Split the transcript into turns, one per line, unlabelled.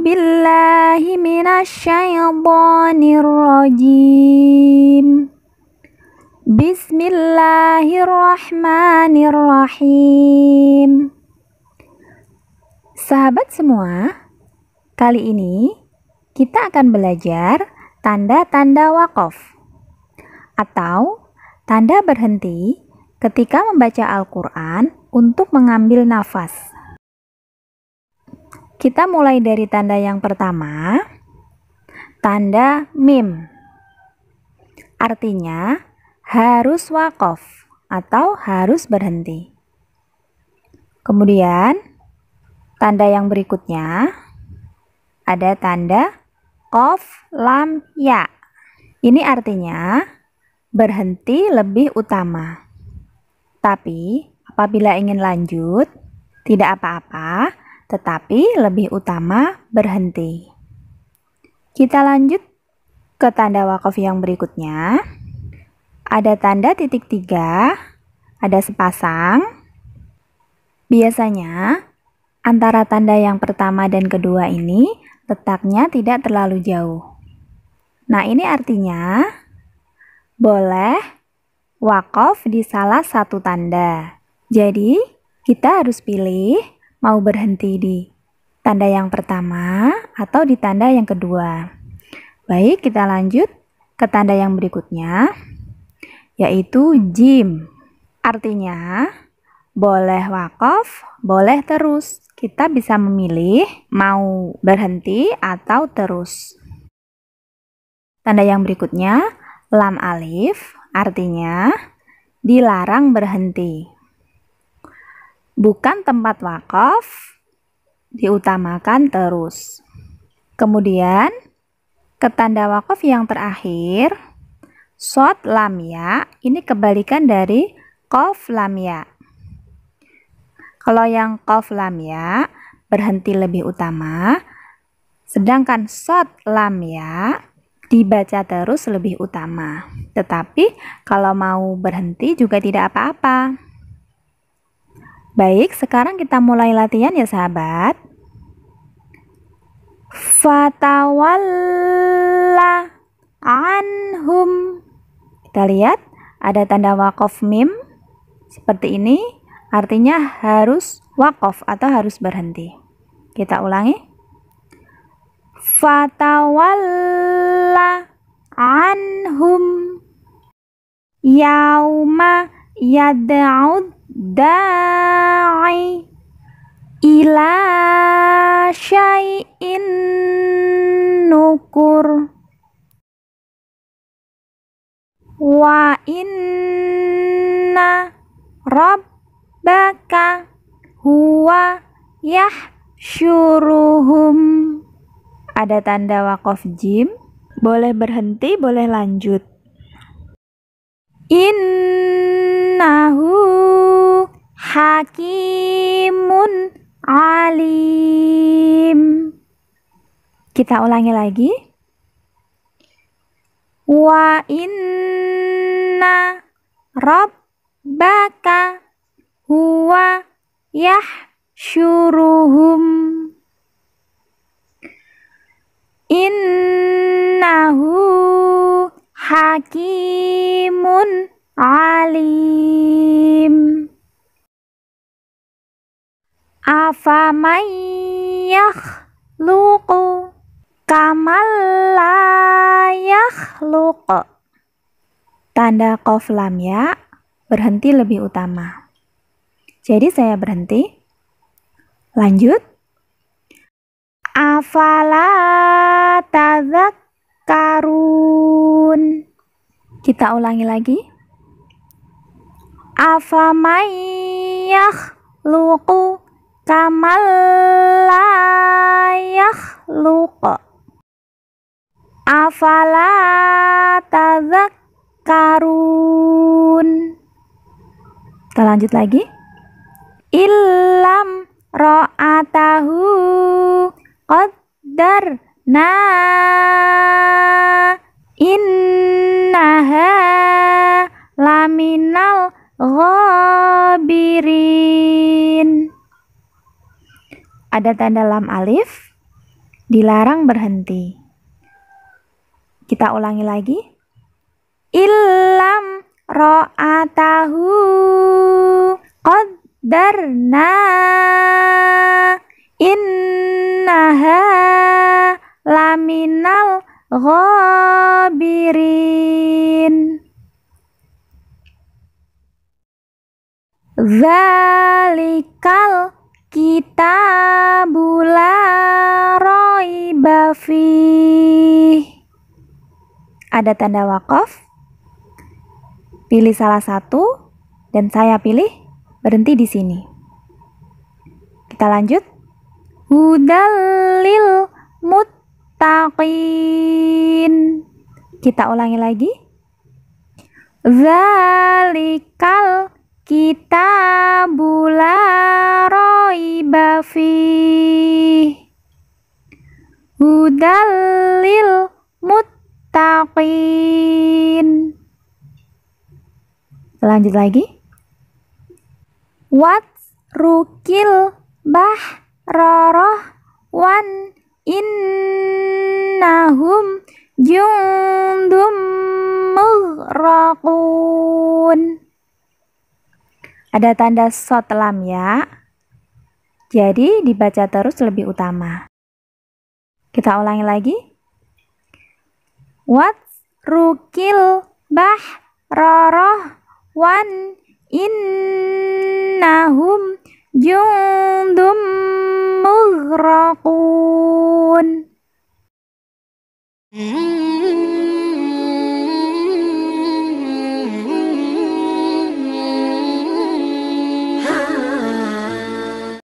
billahi minasyaitonir rajim Bismillahirrahmanirrahim Sahabat semua, kali ini kita akan belajar tanda-tanda wakaf atau tanda berhenti ketika membaca Al-Quran untuk mengambil nafas. Kita mulai dari tanda yang pertama, tanda mim. Artinya harus wakof atau harus berhenti. Kemudian, tanda yang berikutnya ada tanda kof lam ya. Ini artinya berhenti lebih utama. Tapi apabila ingin lanjut, tidak apa-apa tetapi lebih utama berhenti. Kita lanjut ke tanda wakaf yang berikutnya. Ada tanda titik tiga, ada sepasang. Biasanya, antara tanda yang pertama dan kedua ini letaknya tidak terlalu jauh. Nah, ini artinya boleh wakaf di salah satu tanda. Jadi, kita harus pilih mau berhenti di tanda yang pertama atau di tanda yang kedua. Baik, kita lanjut ke tanda yang berikutnya, yaitu jim. Artinya, boleh wakaf, boleh terus. Kita bisa memilih mau berhenti atau terus. Tanda yang berikutnya, lam alif, artinya dilarang berhenti bukan tempat wakaf diutamakan terus. Kemudian, ketanda wakaf yang terakhir, sod lamya, ini kebalikan dari kof lamya. Kalau yang kof lamya, berhenti lebih utama, sedangkan sod lamya, dibaca terus lebih utama. Tetapi kalau mau berhenti juga tidak apa-apa. Baik, sekarang kita mulai latihan ya sahabat. Fatawalla anhum. Kita lihat ada tanda wakof mim seperti ini, artinya harus wakof atau harus berhenti. Kita ulangi. Fatawalla anhum yauma yad'ud da'i ila syai'in nukur wa inna rabbaka huwa yahsyuruhum ada tanda wakof jim boleh berhenti boleh lanjut innahu hakimun alim. Kita ulangi lagi. Wa inna rabbaka huwa yahsyuruhum. Innahu hakimun alim. أفمن luku كمن luku Tanda kof lam ya berhenti lebih utama. Jadi saya berhenti. Lanjut. Afala karun Kita ulangi lagi. afamayah luku kamalayah luko afala karun kita lanjut lagi Ilam ro'atahu qaddar na innaha laminal ghabirin ada tanda lam alif, dilarang berhenti. Kita ulangi lagi. Ilam ro'atahu qaddarna innaha laminal ghabirin. Zalik ada tanda wakaf, pilih salah satu, dan saya pilih berhenti di sini. Kita lanjut. Hudalil mutakin, Kita ulangi lagi. Zalikal kita bula bafi hudalil muttaqin. Lanjut lagi. Wat rukil bah roroh wan innahum jundum mughraqun. Ada tanda sot lam ya. Jadi dibaca terus lebih utama. Kita ulangi lagi. Wat rukil bah roroh wan innahum jundum mughraqun. Hmm.